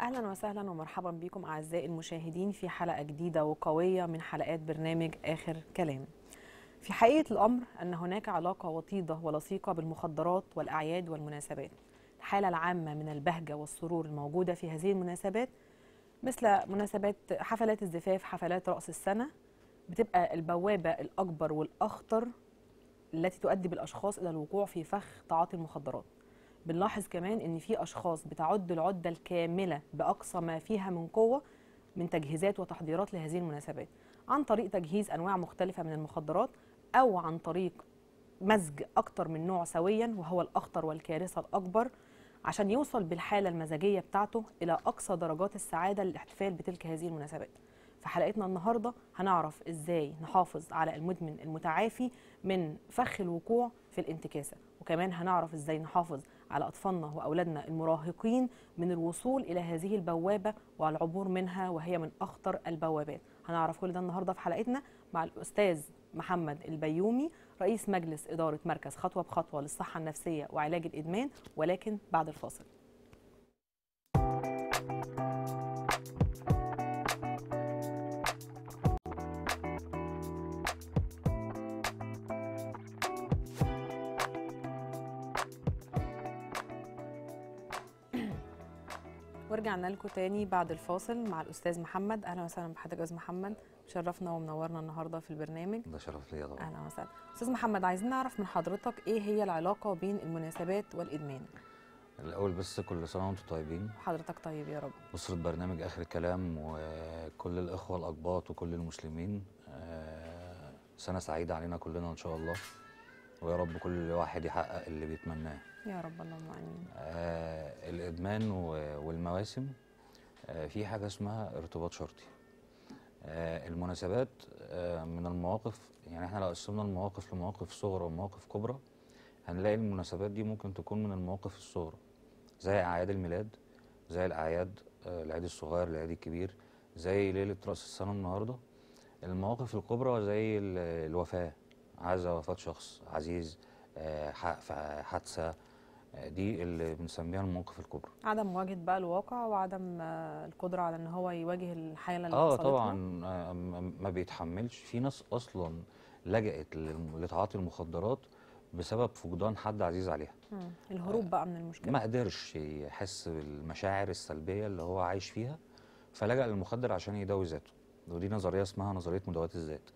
اهلا وسهلا ومرحبا بكم اعزائي المشاهدين في حلقه جديده وقويه من حلقات برنامج اخر كلام. في حقيقه الامر ان هناك علاقه وطيده ولصيقه بالمخدرات والاعياد والمناسبات. الحاله العامه من البهجه والسرور الموجوده في هذه المناسبات مثل مناسبات حفلات الزفاف، حفلات راس السنه بتبقى البوابه الاكبر والاخطر التي تؤدي بالاشخاص الى الوقوع في فخ تعاطي المخدرات. بنلاحظ كمان ان في اشخاص بتعد العده الكامله باقصى ما فيها من قوه من تجهيزات وتحضيرات لهذه المناسبات عن طريق تجهيز انواع مختلفه من المخدرات او عن طريق مزج اكتر من نوع سويا وهو الاخطر والكارثه الاكبر عشان يوصل بالحاله المزاجيه بتاعته الى اقصى درجات السعاده للاحتفال بتلك هذه المناسبات في حلقتنا النهارده هنعرف ازاي نحافظ على المدمن المتعافي من فخ الوقوع في الانتكاسه وكمان هنعرف ازاي نحافظ على أطفالنا وأولادنا المراهقين من الوصول إلى هذه البوابة والعبور منها وهي من أخطر البوابات هنعرف كل ده النهاردة في حلقتنا مع الأستاذ محمد البيومي رئيس مجلس إدارة مركز خطوة بخطوة للصحة النفسية وعلاج الإدمان ولكن بعد الفاصل ورجعنا لكم تاني بعد الفاصل مع الاستاذ محمد اهلا وسهلا بحضرتك يا استاذ محمد شرفنا ومنورنا النهارده في البرنامج ده شرف ليا طبعا اهلا وسهلا استاذ محمد عايزين نعرف من حضرتك ايه هي العلاقه بين المناسبات والادمان الاول بس كل سنه وانتم طيبين حضرتك طيب يا رب اسره برنامج اخر الكلام وكل الاخوه الاقباط وكل المسلمين آه، سنه سعيده علينا كلنا ان شاء الله ويا رب كل واحد يحقق اللي بيتمناه يا رب اللهم امين آه الادمان والمواسم آه في حاجه اسمها ارتباط شرطي آه المناسبات آه من المواقف يعني احنا لو قسمنا المواقف لمواقف صغرى ومواقف كبرى هنلاقي المناسبات دي ممكن تكون من المواقف الصغرى زي اعياد الميلاد زي الاعياد آه العيد الصغير العيد الكبير زي ليله راس السنه النهارده المواقف الكبرى زي الوفاه عزا وفاه شخص عزيز آه، حادثه دي اللي بنسميها المواقف الكبرى عدم مواجهه بقى الواقع وعدم آه، القدره على ان هو يواجه الحاله اللي اه طبعا آه، ما بيتحملش في ناس اصلا لجأت لتعاطي المخدرات بسبب فقدان حد عزيز عليها مم. الهروب بقى من المشكله ما قدرش يحس بالمشاعر السلبيه اللي هو عايش فيها فلجأ للمخدر عشان يداوي ذاته ودي نظريه اسمها نظريه مداواه الذات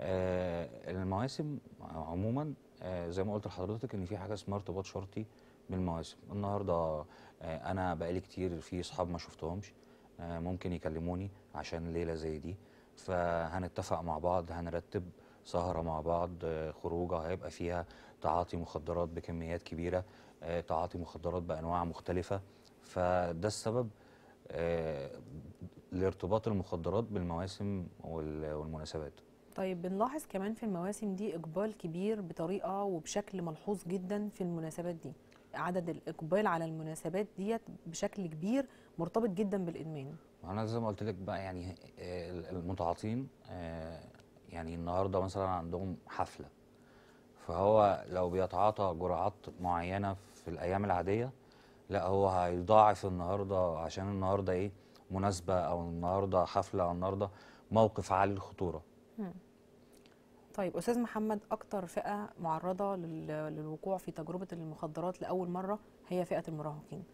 آه المواسم عموما آه زي ما قلت لحضرتك ان في حاجه اسمها ارتباط شرطي بالمواسم النهارده آه انا بقالي كتير في اصحاب ما شفتهمش آه ممكن يكلموني عشان ليله زي دي فهنتفق مع بعض هنرتب سهره مع بعض آه، خروجه هيبقى فيها تعاطي مخدرات بكميات كبيره آه، تعاطي مخدرات بانواع مختلفه فده السبب آه، لارتباط المخدرات بالمواسم والمناسبات طيب بنلاحظ كمان في المواسم دي إقبال كبير بطريقة وبشكل ملحوظ جدا في المناسبات دي عدد الإقبال على المناسبات ديت بشكل كبير مرتبط جدا بالإدمان أنا زي ما قلت لك بقى يعني آه، المتعاطين آه، يعني النهاردة مثلا عندهم حفلة فهو لو بيتعاطى جرعات معينة في الأيام العادية لا هو هيضاعف النهاردة عشان النهاردة إيه مناسبة أو النهاردة حفلة أو النهاردة موقف عالي الخطورة طيب استاذ محمد اكتر فئه معرضه للوقوع في تجربه المخدرات لاول مره هي فئه المراهقين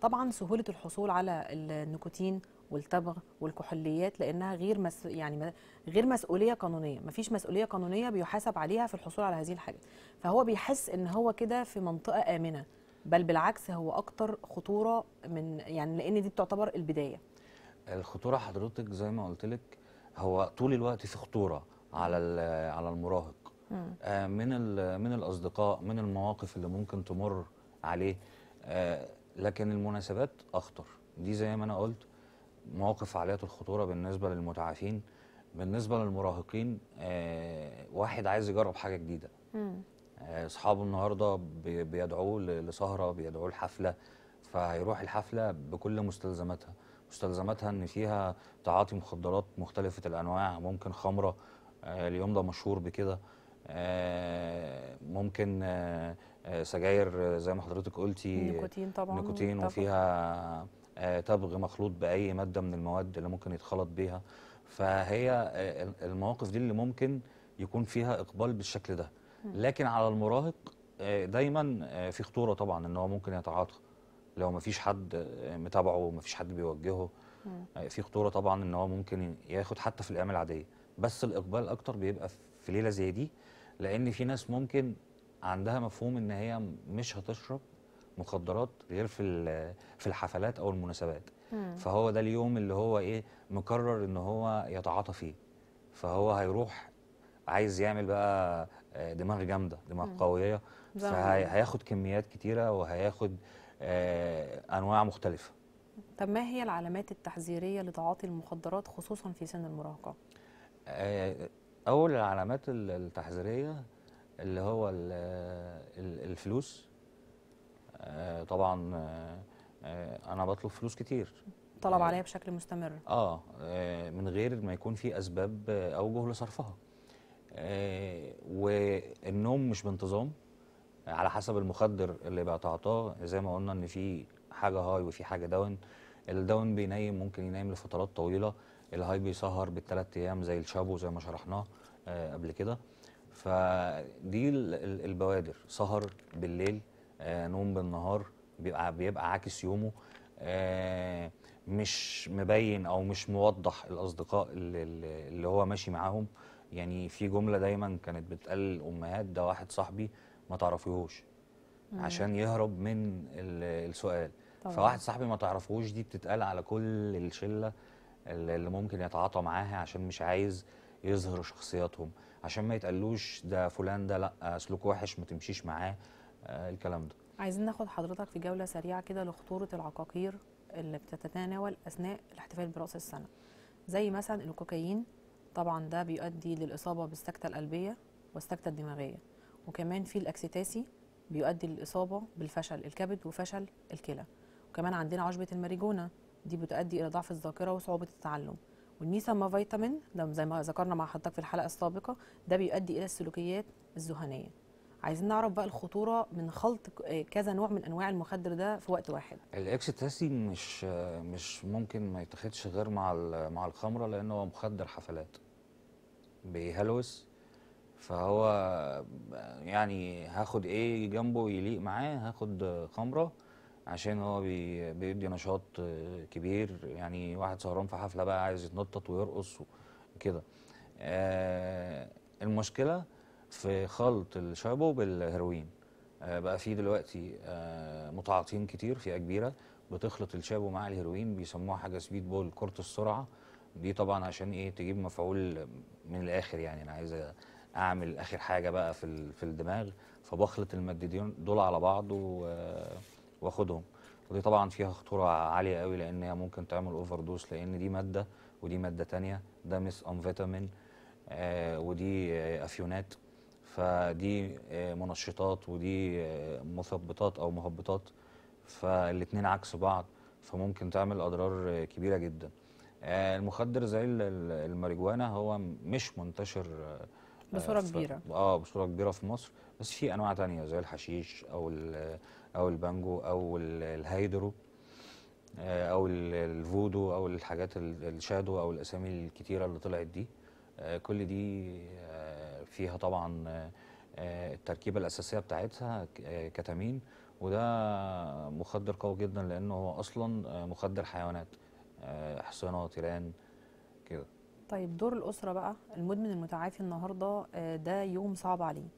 طبعا سهوله الحصول على النيكوتين والتبغ والكحوليات لانها غير مس يعني غير مسؤوليه قانونيه مفيش مسؤوليه قانونيه بيحاسب عليها في الحصول على هذه الحاجه فهو بيحس ان هو كده في منطقه امنه بل بالعكس هو اكتر خطوره من يعني لان دي بتعتبر البدايه الخطوره حضرتك زي ما قلت لك هو طول الوقت في خطوره على على المراهق آه، من من الاصدقاء من المواقف اللي ممكن تمر عليه آه، لكن المناسبات اخطر دي زي ما انا قلت مواقف عاليه الخطوره بالنسبه للمتعافين بالنسبه للمراهقين آه، واحد عايز يجرب حاجه جديده اصحابه النهارده بيدعوه لسهره بيدعوه لحفله فهيروح الحفله بكل مستلزماتها مستلزماتها ان فيها تعاطي مخدرات مختلفه الانواع ممكن خمره آه، اليوم ده مشهور بكده آه، ممكن آه، سجاير زي ما حضرتك قلتي نيكوتين طبعا نيكوتين وفيها تبغ مخلوط باي ماده من المواد اللي ممكن يتخلط بيها فهي المواقف دي اللي ممكن يكون فيها اقبال بالشكل ده لكن على المراهق دايما في خطوره طبعا ان هو ممكن يتعاطى لو مفيش حد متابعه مفيش حد بيوجهه في خطوره طبعا ان هو ممكن ياخد حتى في الايام العاديه بس الاقبال اكتر بيبقى في ليله زي دي لان في ناس ممكن عندها مفهوم ان هي مش هتشرب مخدرات غير في في الحفلات او المناسبات مم. فهو ده اليوم اللي هو ايه مقرر ان هو يتعاطى فيه فهو هيروح عايز يعمل بقى آه، دماغ جامده دماغ مم. قويه فهياخد كميات كتيره وهياخد آه، انواع مختلفه طب ما هي العلامات التحذيريه لتعاطي المخدرات خصوصا في سن المراهقه آه، اول العلامات التحذيريه اللي هو الفلوس آه، طبعا آه، انا بطلب فلوس كتير طلب عليها بشكل مستمر اه من غير ما يكون في اسباب اوجه لصرفها والنوم مش بانتظام على حسب المخدر اللي بتعطاه زي ما قلنا ان في حاجه هاي وفي حاجه داون الداون بينيم ممكن ينام لفترات طويله الهاي بيسهر بالثلاث ايام زي الشابو زي ما شرحناه آه، قبل كده فدي البوادر سهر بالليل آه، نوم بالنهار بيبقى بيبقى عاكس يومه آه، مش مبين او مش موضح الاصدقاء اللي, اللي هو ماشي معاهم يعني في جمله دايما كانت بتقال الامهات ده واحد صاحبي ما تعرفيهوش عشان يهرب من السؤال طبعا. فواحد صاحبي ما تعرفوش دي بتتقال على كل الشله اللي ممكن يتعاطى معاها عشان مش عايز يظهر شخصياتهم عشان ما يتقالوش ده فلان ده لا سلوك وحش ما تمشيش معاه آه، الكلام ده عايزين ناخد حضرتك في جوله سريعه كده لخطوره العقاقير اللي بتتناول اثناء الاحتفال براس السنه زي مثلا الكوكايين طبعا ده بيؤدي للاصابه بالسكته القلبيه والسكته الدماغيه وكمان في الاكسيتاسي بيؤدي للاصابه بالفشل الكبد وفشل الكلى وكمان عندنا عشبه الماريجونا دي بتؤدي إلى ضعف الذاكرة وصعوبة التعلم والنيسما فيتامين ده زي ما ذكرنا مع حضرتك في الحلقة السابقة ده بيؤدي إلى السلوكيات الذهنية عايزين نعرف بقى الخطورة من خلط آه، كذا نوع من أنواع المخدر ده في وقت واحد الاكستاسي مش مش ممكن ما يتاخدش غير مع مع الخمرة لأنه هو مخدر حفلات بيهلوس فهو يعني هاخد ايه جنبه يليق معاه هاخد خمره عشان هو بيدي نشاط آه، كبير يعني واحد سهران في حفله بقى عايز يتنطط ويرقص وكده آه المشكله في خلط الشابو بالهيروين آه بقى في دلوقتي آه متعاطين كتير فئه كبيره بتخلط الشابو مع الهيروين بيسموها حاجه سبيد بول كره السرعه دي طبعا عشان ايه تجيب مفعول من الاخر يعني انا عايز اعمل اخر حاجه بقى في في الدماغ فبخلط المادتين دول على بعض و آه واخدهم ودي طبعا فيها خطوره عاليه قوي لان هي ممكن تعمل اوفر دوس لان دي ماده ودي ماده تانية ده مس ام فيتامين آه ودي آه افيونات فدي آه منشطات ودي آه، مثبطات او مهبطات فالاثنين عكس بعض فممكن تعمل اضرار كبيره جدا آه، المخدر زي الماريجوانا هو مش منتشر آه، بصوره كبيره اه بصوره كبيره في مصر بس في انواع تانية زي الحشيش او او البانجو او الهايدرو آه، او الفودو او الحاجات الشادو او الاسامي الكتيره اللي طلعت دي آه، كل دي آه، فيها طبعا التركيبه الاساسيه بتاعتها كتامين وده مخدر قوي جدا لانه هو اصلا مخدر حيوانات حصانه تيران كده طيب دور الاسره بقى المدمن المتعافي النهارده ده يوم صعب عليه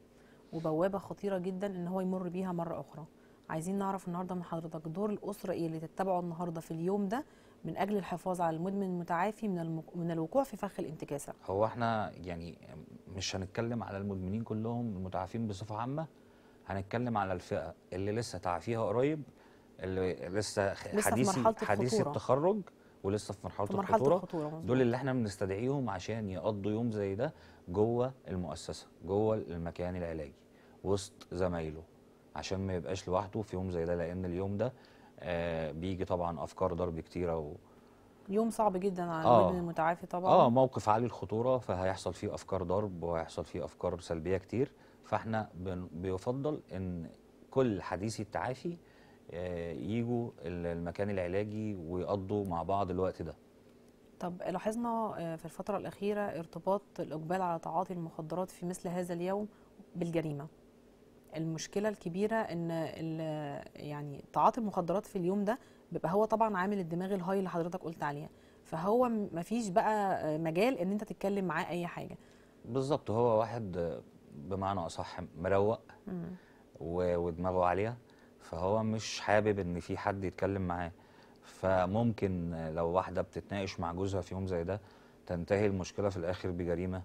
وبوابه خطيره جدا ان هو يمر بيها مره اخرى عايزين نعرف النهارده من حضرتك دور الاسره ايه اللي تتبعه النهارده في اليوم ده من اجل الحفاظ على المدمن المتعافي من المك... من الوقوع في فخ الانتكاسه هو احنا يعني مش هنتكلم على المدمنين كلهم المتعافين بصفه عامه هنتكلم على الفئه اللي لسه تعافيها قريب اللي لسه, لسه حديثي حديثي التخرج ولسه في مرحله, في مرحلة الخطوره, الخطورة دول اللي احنا بنستدعيهم عشان يقضوا يوم زي ده جوه المؤسسه جوه المكان العلاجي وسط زمايله عشان ما يبقاش لوحده في يوم زي ده لان اليوم ده آه بيجي طبعا افكار ضرب كتيره و... يوم صعب جدا على آه الابن المتعافي طبعا اه موقف عالي الخطوره فهيحصل فيه افكار ضرب وهيحصل فيه افكار سلبيه كتير فاحنا بيفضل ان كل حديثي التعافي آه، يجوا المكان العلاجي ويقضوا مع بعض الوقت ده طب لاحظنا آه، في الفترة الأخيرة ارتباط الإقبال على تعاطي المخدرات في مثل هذا اليوم بالجريمة المشكله الكبيره ان يعني تعاطي المخدرات في اليوم ده بيبقى هو طبعا عامل الدماغ الهاي اللي حضرتك قلت عليها فهو مفيش بقى مجال ان انت تتكلم معاه اي حاجه بالظبط هو واحد بمعنى اصح مروق ودماغه عاليه فهو مش حابب ان في حد يتكلم معاه فممكن لو واحده بتتناقش مع جوزها في يوم زي ده تنتهي المشكله في الاخر بجريمه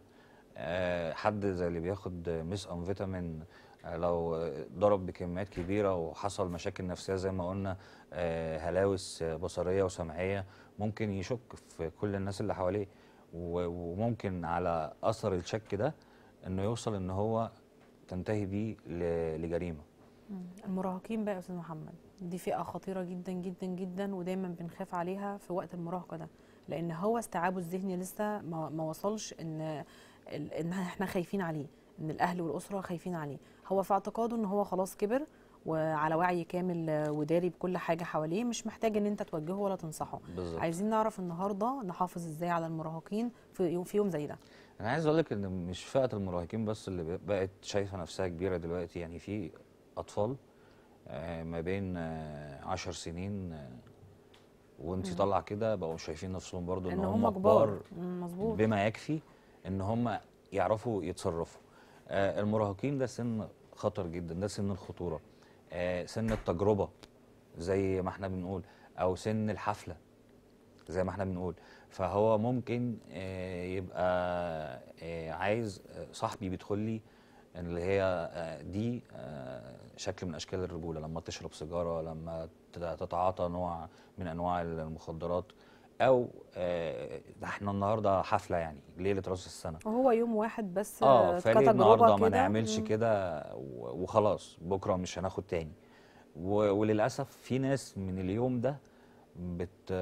آه، حد زي اللي بياخد ميس امفيتامين لو ضرب بكميات كبيره وحصل مشاكل نفسيه زي ما قلنا آه، هلاوس آه، بصريه وسمعيه ممكن يشك في كل الناس اللي حواليه وممكن على اثر الشك ده انه يوصل ان هو تنتهي بيه لجريمه المراهقين بقى يا استاذ محمد دي فئه خطيره جدا جدا جدا ودايما بنخاف عليها في وقت المراهقه ده لان هو استيعابه الذهني لسه ما وصلش ان ان احنا خايفين عليه ان الاهل والاسره خايفين عليه هو في اعتقاده ان هو خلاص كبر وعلى وعي كامل وداري بكل حاجه حواليه مش محتاج ان انت توجهه ولا تنصحه بالزبط. عايزين نعرف النهارده نحافظ ازاي على المراهقين في يوم في يوم زي ده انا عايز اقول لك ان مش فئه المراهقين بس اللي بقت شايفه نفسها كبيره دلوقتي يعني في اطفال آه، ما بين 10 آه، سنين آه، وانت طالعه كده بقوا شايفين نفسهم برضو ان, إن هم كبار مظبوط بما يكفي ان هم يعرفوا يتصرفوا آه، المراهقين ده سن خطر جدا ده سن الخطوره آه، سن التجربه زي ما احنا بنقول او سن الحفله زي ما احنا بنقول فهو ممكن آه، يبقى عايز صاحبي بيدخل لي اللي هي دي شكل من اشكال الرجوله لما تشرب سيجاره لما تتعاطى نوع من انواع المخدرات او آه، احنا النهارده حفله يعني ليله راس السنه وهو يوم واحد بس اه, آه، فليه النهارده ما نعملش كده وخلاص بكره مش هناخد تاني وللاسف في ناس من اليوم ده بت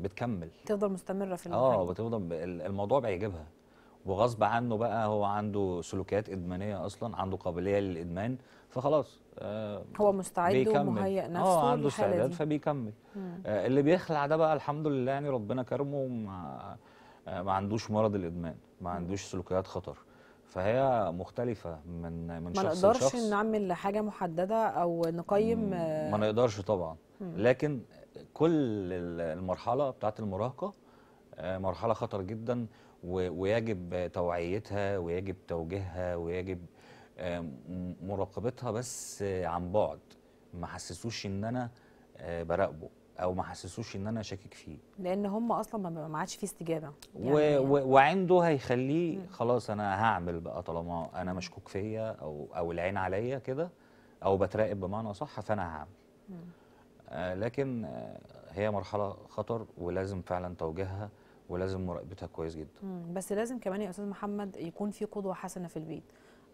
بتكمل تفضل مستمره في الموضوع اه بتفضل الموضوع بيعجبها وغصب عنه بقى هو عنده سلوكيات ادمانيه اصلا عنده قابليه للادمان فخلاص آه هو مستعد بيكمل. ومهيئ آه، نفسه اه عنده استعداد فبيكمل آه اللي بيخلع ده بقى الحمد لله يعني ربنا كرمه ما, آه ما عندوش مرض الادمان ما عندوش سلوكيات خطر فهي مختلفة من من شخص لشخص ما نقدرش نعمل حاجة محددة أو نقيم آه، ما نقدرش طبعا لكن كل المرحلة بتاعت المراهقة آه، مرحلة خطر جدا ويجب توعيتها ويجب توجيهها ويجب آه، مراقبتها بس عن بعد ما حسسوش ان انا آه، براقبه او ما حسسوش ان انا شاكك فيه لان هم اصلا ما عادش في استجابه يعني و... وعنده هيخليه خلاص انا هعمل بقى طالما انا مشكوك فيا او او العين عليا كده او بتراقب بمعنى صح فانا هعمل آه، لكن هي مرحله خطر ولازم فعلا توجيهها ولازم مراقبتها كويس جدا بس لازم كمان يا استاذ محمد يكون في قدوه حسنه في البيت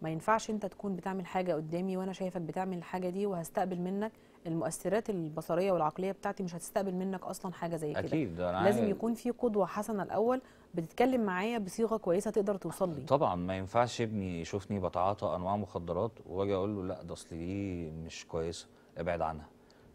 ما ينفعش انت تكون بتعمل حاجه قدامي وانا شايفك بتعمل الحاجه دي وهستقبل منك المؤثرات البصريه والعقليه بتاعتي مش هتستقبل منك اصلا حاجه زي كده اكيد أنا لازم يكون في قدوه حسنه الاول بتتكلم معايا بصيغه كويسه تقدر توصل لي طبعا ما ينفعش ابني يشوفني بتعاطى انواع مخدرات واجي اقول له لا ده اصل دي مش كويسه ابعد عنها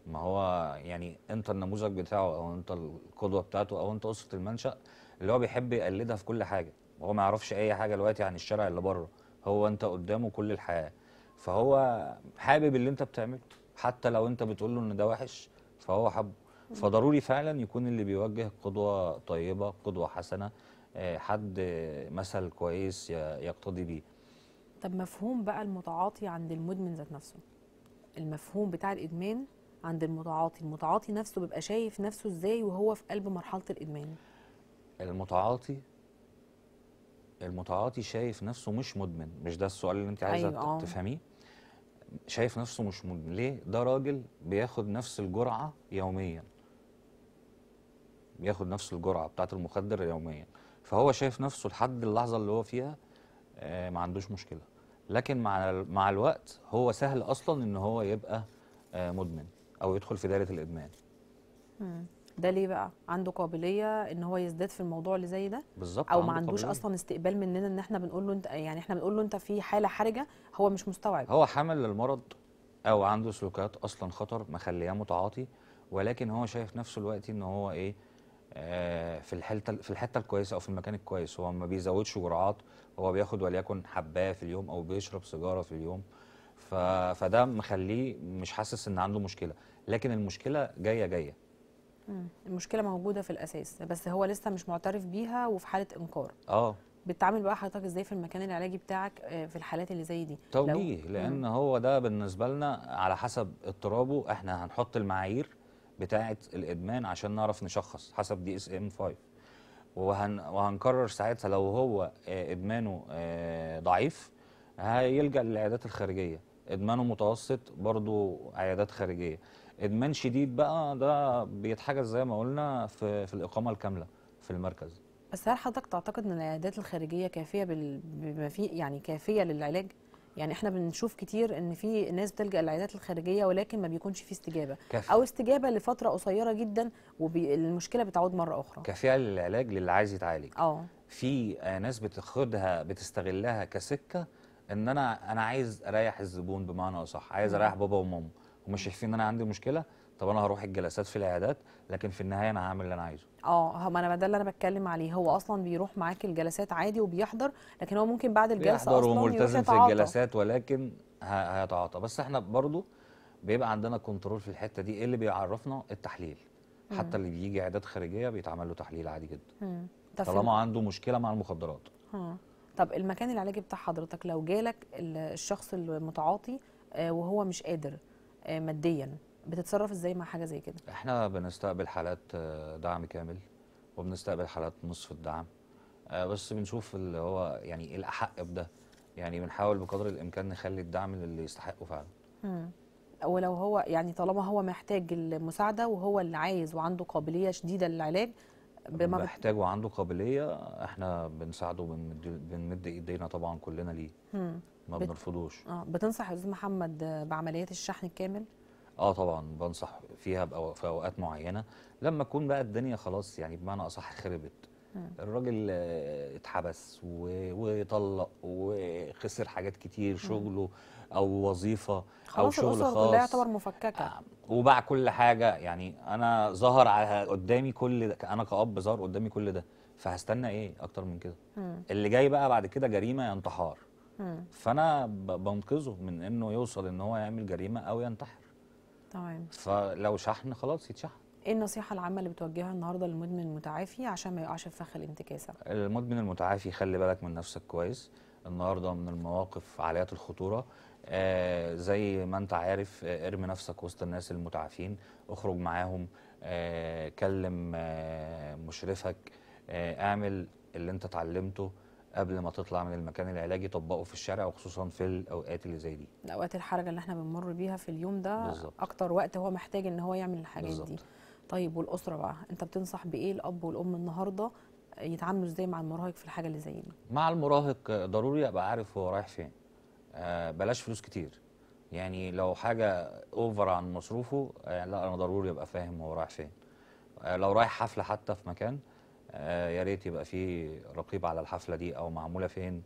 ما هو يعني انت النموذج بتاعه او انت القدوه بتاعته او انت اسره المنشا اللي هو بيحب يقلدها في كل حاجه وهو ما يعرفش اي حاجه دلوقتي عن الشارع اللي بره هو انت قدامه كل الحياه فهو حابب اللي انت بتعمله حتى لو انت بتقول له ان ده وحش فهو حب فضروري فعلا يكون اللي بيوجه قدوه طيبه قدوه حسنه آه، حد مثل كويس يقتضي بيه طب مفهوم بقى المتعاطي عند المدمن ذات نفسه المفهوم بتاع الادمان عند المتعاطي المتعاطي نفسه بيبقى شايف نفسه ازاي وهو في قلب مرحله الادمان المتعاطي المتعاطي شايف نفسه مش مدمن مش ده السؤال اللي انت عايزه أيوة. آه. تفهميه شايف نفسه مش مدمن ليه ده راجل بياخد نفس الجرعه يوميا بياخد نفس الجرعه بتاعه المخدر يوميا فهو شايف نفسه لحد اللحظه اللي هو فيها آه ما عندوش مشكله لكن مع مع الوقت هو سهل اصلا ان هو يبقى آه مدمن او يدخل في دائره الادمان م. ده ليه بقى عنده قابليه ان هو يزداد في الموضوع اللي زي ده بالظبط او ما عندوش قابلية. اصلا استقبال مننا ان احنا بنقول له انت يعني احنا بنقول له انت في حاله حرجه هو مش مستوعب هو حامل للمرض او عنده سلوكيات اصلا خطر مخلياه متعاطي ولكن هو شايف نفسه الوقت ان هو ايه آه في الحته في الحته الكويسه او في المكان الكويس هو ما بيزودش جرعات هو بياخد وليكن حبايه في اليوم او بيشرب سيجاره في اليوم فده مخليه مش حاسس ان عنده مشكله لكن المشكله جايه جايه المشكله موجوده في الاساس بس هو لسه مش معترف بيها وفي حاله انكار اه بتتعامل بقى حضرتك ازاي في المكان العلاجي بتاعك آه، في الحالات اللي زي دي توجيه لو... لان مم. هو ده بالنسبه لنا على حسب اضطرابه احنا هنحط المعايير بتاعه الادمان عشان نعرف نشخص حسب دي اس ام 5 وهن وهنكرر ساعتها لو هو آه، ادمانه آه، ضعيف هيلجا للعيادات الخارجيه ادمانه متوسط برضه عيادات خارجيه ادمان شديد بقى ده بيتحجز زي ما قلنا في, في الاقامه الكامله في المركز بس هل حضرتك تعتقد ان العيادات الخارجيه كافيه بال... بما في يعني كافيه للعلاج يعني احنا بنشوف كتير ان في ناس بتلجا للعيادات الخارجيه ولكن ما بيكونش في استجابه كافية. او استجابه لفتره قصيره جدا والمشكله وبي... بتعود مره اخرى كافيه للعلاج للي عايز يتعالج اه في ناس بتاخدها بتستغلها كسكه ان انا انا عايز اريح الزبون بمعنى اصح عايز اريح بابا وماما ومش شايفين ان انا عندي مشكله طب انا هروح الجلسات في العيادات لكن في النهايه انا هعمل اللي انا عايزه اه ما انا ده اللي انا بتكلم عليه هو اصلا بيروح معاك الجلسات عادي وبيحضر لكن هو ممكن بعد الجلسه اصلا وملتزم في الجلسات ولكن هيتعاطى بس احنا برضو بيبقى عندنا كنترول في الحته دي ايه اللي بيعرفنا التحليل مم. حتى اللي بيجي عيادات خارجيه بيتعمل له تحليل عادي جدا طالما عنده مشكله مع المخدرات طب المكان العلاجي بتاع حضرتك لو جالك الشخص المتعاطي آه، وهو مش قادر آه، ماديا بتتصرف ازاي مع حاجه زي كده احنا بنستقبل حالات آه، دعم كامل وبنستقبل حالات نصف الدعم آه، بس بنشوف اللي هو يعني إيه الاحق بده يعني بنحاول بقدر الامكان نخلي الدعم للي يستحقه فعلا امم ولو هو يعني طالما هو محتاج المساعده وهو اللي عايز وعنده قابليه شديده للعلاج بما محتاج وعنده قابليه احنا بنساعده وبنمد ايدينا طبعا كلنا ليه امم ما بت... بنرفضوش اه بتنصح يا استاذ محمد بعمليات الشحن الكامل؟ اه طبعا بنصح فيها بأو... في اوقات معينه لما تكون بقى الدنيا خلاص يعني بمعنى اصح خربت الراجل اتحبس وطلق وخسر حاجات كتير شغله او وظيفه او شغل خاص خلاص يعتبر مفككه آه، وباع كل حاجه يعني انا ظهر على قدامي كل ده انا كاب ظهر قدامي كل ده فهستنى ايه اكتر من كده اللي جاي بقى بعد كده جريمه يا انتحار فانا بنقذه من انه يوصل ان هو يعمل جريمه او ينتحر تمام فلو شحن خلاص يتشحن ايه النصيحه العامه اللي بتوجهها النهارده للمدمن المتعافي عشان ما يقعش في فخ الانتكاسه المدمن المتعافي خلي بالك من نفسك كويس النهارده من المواقف عاليه الخطوره آه زي ما انت عارف آه ارمي نفسك وسط الناس المتعافين اخرج معاهم آه كلم آه مشرفك آه اعمل اللي انت اتعلمته قبل ما تطلع من المكان العلاجي طبقه في الشارع وخصوصا في الاوقات اللي زي دي الاوقات الحرجه اللي احنا بنمر بيها في اليوم ده بالزبط. اكتر وقت هو محتاج ان هو يعمل الحاجات بالزبط. دي طيب والاسره بقى انت بتنصح بايه الاب والام النهارده يتعاملوا ازاي مع المراهق في الحاجه اللي زي دي مع المراهق ضروري ابقى عارف هو رايح فين آه بلاش فلوس كتير يعني لو حاجه اوفر عن مصروفه آه لا انا ضروري ابقى فاهم هو رايح فين آه لو رايح حفله حتى في مكان آه، يا ريت يبقى في رقيب على الحفله دي او معموله فين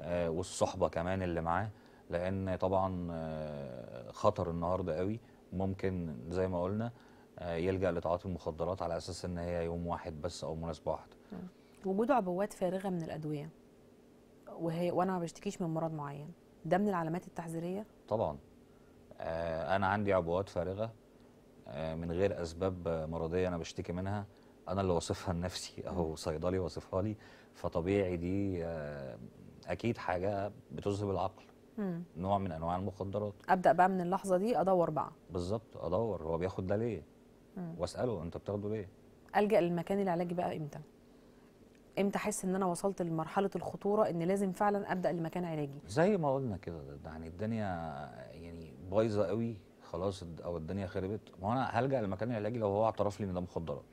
آه، والصحبه كمان اللي معاه لان طبعا آه، خطر النهارده قوي ممكن زي ما قلنا يلجا لتعاطي المخدرات على اساس ان هي يوم واحد بس او مناسبه واحده وجود عبوات فارغه من الادويه وهي وانا ما بشتكيش من مرض معين ده من العلامات التحذيريه طبعا انا عندي عبوات فارغه من غير اسباب مرضيه انا بشتكي منها انا اللي واصفها لنفسي او صيدلي واصفها لي فطبيعي دي آه، اكيد حاجه بتذهب العقل مم. نوع من انواع المخدرات ابدا بقى من اللحظه دي ادور بقى بالظبط ادور هو بياخد ده ليه مم. واساله انت بتاخده ليه الجا للمكان العلاجي بقى امتى امتى احس ان انا وصلت لمرحله الخطوره ان لازم فعلا ابدا لمكان علاجي زي ما قلنا كده يعني الدنيا يعني بايظه قوي خلاص او الدنيا خربت ما انا هلجا للمكان العلاجي لو هو اعترف لي ان ده مخدرات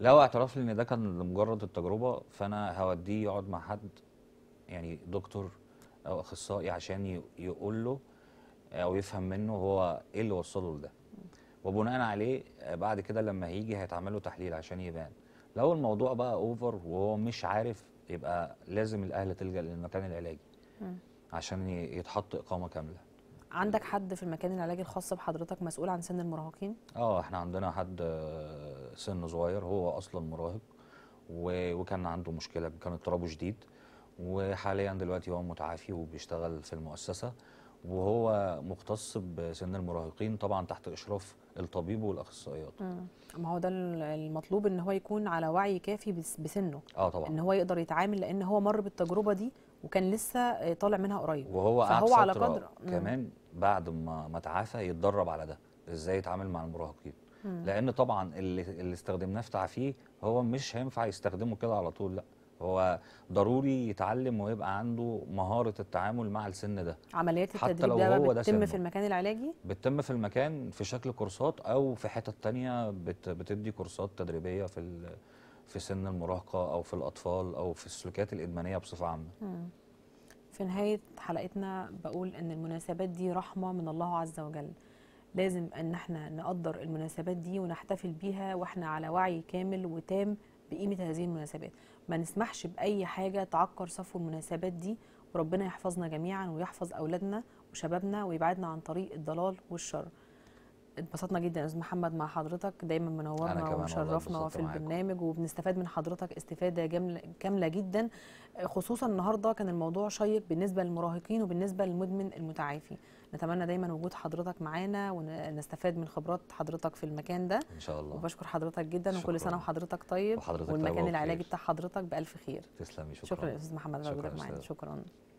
لو اعترف لي ان ده كان لمجرد التجربه فانا هوديه يقعد مع حد يعني دكتور او اخصائي عشان يقول له او يفهم منه هو ايه اللي وصله لده وبناء عليه بعد كده لما هيجي هيتعمل له تحليل عشان يبان لو الموضوع بقى اوفر وهو مش عارف يبقى لازم الاهل تلجا للمكان العلاجي عشان يتحط اقامه كامله عندك حد في المكان العلاجي الخاص بحضرتك مسؤول عن سن المراهقين اه احنا عندنا حد سن صغير هو اصلا مراهق وكان عنده مشكله كان اضطرابه شديد وحاليا دلوقتي هو متعافي وبيشتغل في المؤسسه وهو مختص بسن المراهقين طبعا تحت اشراف الطبيب والاخصائيات ما هو ده المطلوب ان هو يكون على وعي كافي بسنه اه طبعا ان هو يقدر يتعامل لان هو مر بالتجربه دي وكان لسه طالع منها قريب وهو فهو على قدر كمان بعد ما ما تعافى يتدرب على ده ازاي يتعامل مع المراهقين لان طبعا اللي, اللي استخدمناه في تعافيه هو مش هينفع يستخدمه كده على طول لا هو ضروري يتعلم ويبقى عنده مهارة التعامل مع السن ده عمليات التدريب ده بتتم في المكان العلاجي؟ بتتم في المكان في شكل كورسات أو في حتت تانية بت بتدي كورسات تدريبية في في سن المراهقة أو في الأطفال أو في السلوكيات الإدمانية بصفة عامة في نهاية حلقتنا بقول أن المناسبات دي رحمة من الله عز وجل لازم ان احنا نقدر المناسبات دي ونحتفل بيها واحنا على وعي كامل وتام بقيمه هذه المناسبات ما نسمحش باي حاجه تعكر صفو المناسبات دي وربنا يحفظنا جميعا ويحفظ اولادنا وشبابنا ويبعدنا عن طريق الضلال والشر اتبسطنا جدا يا استاذ محمد مع حضرتك دايما منورنا ومشرفنا في البرنامج وبنستفاد من حضرتك استفاده كامله جدا خصوصا النهارده كان الموضوع شيق بالنسبه للمراهقين وبالنسبه للمدمن المتعافي نتمنى دايما وجود حضرتك معانا ونستفاد من خبرات حضرتك في المكان ده ان شاء الله وبشكر حضرتك جدا شكرا. وكل سنه وحضرتك طيب وحضرتك طيب والمكان العلاجي بتاع حضرتك بالف خير تسلمي شكرا شكرا يا استاذ محمد شكرا, شكرا